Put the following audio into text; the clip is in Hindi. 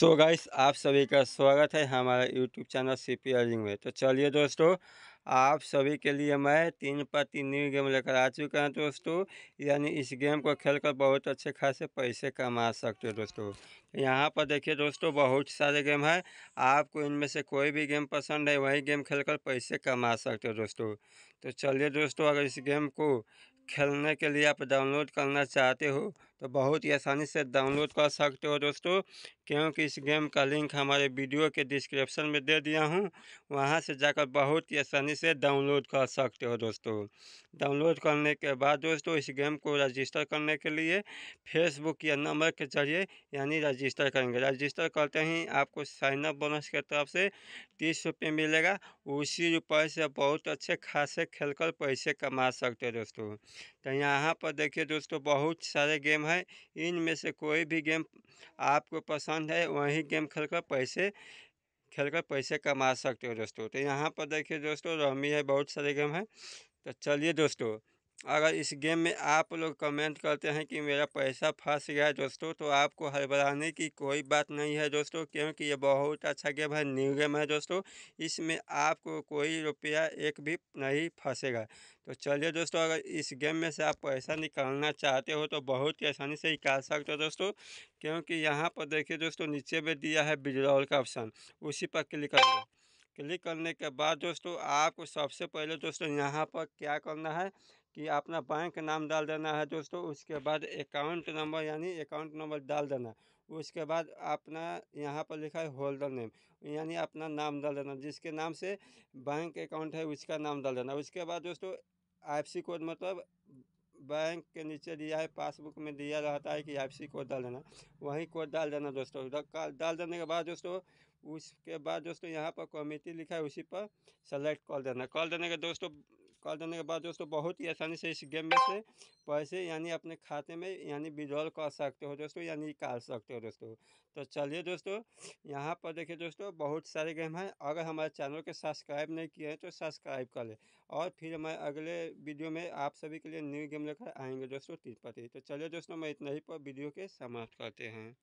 सो so गाइस आप सभी का स्वागत है हमारे यूट्यूब चैनल सी पी अर्जिंग में तो चलिए दोस्तों आप सभी के लिए मैं तीन पर तीन न्यू गेम लेकर आ चुका हूं दोस्तों यानी इस गेम को खेलकर बहुत अच्छे खासे पैसे कमा सकते हो दोस्तों यहाँ पर देखिए दोस्तों बहुत सारे गेम हैं आपको इनमें से कोई भी गेम पसंद है वही गेम खेल पैसे कमा सकते हो दोस्तों तो चलिए दोस्तों अगर इस गेम को खेलने के लिए आप डाउनलोड करना चाहते हो तो बहुत ही आसानी से डाउनलोड कर सकते हो दोस्तों क्योंकि इस गेम का लिंक हमारे वीडियो के डिस्क्रिप्शन में दे दिया हूँ वहाँ से जाकर बहुत ही आसानी से डाउनलोड कर सकते हो दोस्तों डाउनलोड करने के बाद दोस्तों इस गेम को रजिस्टर करने के लिए फेसबुक या नंबर के जरिए यानी रजिस्टर करेंगे रजिस्टर करते ही आपको साइनअप बोनस के तरफ से तीस रुपये मिलेगा उसी रुपये से बहुत अच्छे खासे खेल कर पैसे कमा सकते हो दोस्तों तो यहाँ पर देखिए दोस्तों बहुत सारे गेम है इनमें से कोई भी गेम आपको पसंद है वही गेम खेलकर पैसे खेलकर पैसे कमा सकते हो दोस्तों तो यहाँ पर देखिए दोस्तों रमी तो है बहुत सारे गेम हैं तो चलिए दोस्तों अगर इस गेम में आप लोग कमेंट करते हैं कि मेरा पैसा फंस गया है दोस्तों तो आपको हड़बड़ाने की कोई बात नहीं है दोस्तों क्योंकि ये बहुत अच्छा गेम है न्यू गेम है दोस्तों इसमें आपको कोई रुपया एक भी नहीं फंसेगा तो चलिए दोस्तों अगर इस गेम में से आप पैसा निकालना चाहते हो तो बहुत ही आसानी से निकाल सकते हो दोस्तों क्योंकि यहाँ पर देखिए दोस्तों नीचे में दिया है विड्रॉल का ऑप्शन उसी पर क्लिक करना क्लिक करने के बाद दोस्तों आपको सबसे पहले दोस्तों यहाँ पर क्या करना है कि अपना बैंक नाम डाल देना है दोस्तों उसके बाद अकाउंट नंबर यानी अकाउंट नंबर डाल देना उसके बाद अपना यहाँ पर लिखा है होल्डर नेम यानी अपना नाम डाल देना जिसके नाम से बैंक अकाउंट है उसका नाम डाल देना उसके बाद दोस्तों आई कोड मतलब बैंक के नीचे दिया है पासबुक में दिया रहता है कि आप सी कोड डाल देना वहीं कोड डाल देना दोस्तों डाल देने के बाद दोस्तों उसके बाद दोस्तों यहाँ पर कमेटी लिखा है उसी पर सेलेक्ट कॉल देना कॉल देने के दोस्तों कॉल देने के बाद दोस्तों बहुत ही आसानी से इस गेम में से पैसे यानी अपने खाते में यानी विड्रॉल कर सकते हो दोस्तों यानी निकाल सकते हो दोस्तों तो चलिए दोस्तों यहाँ पर देखिए दोस्तों बहुत सारे गेम हैं अगर हमारे चैनल के सब्सक्राइब नहीं किए हैं तो सब्सक्राइब कर लें और फिर मैं अगले वीडियो में आप सभी के लिए न्यू गेम लेकर आएंगे दोस्तों तीन पति तो चलिए दोस्तों मैं इतना ही पर वीडियो के समाप्त करते हैं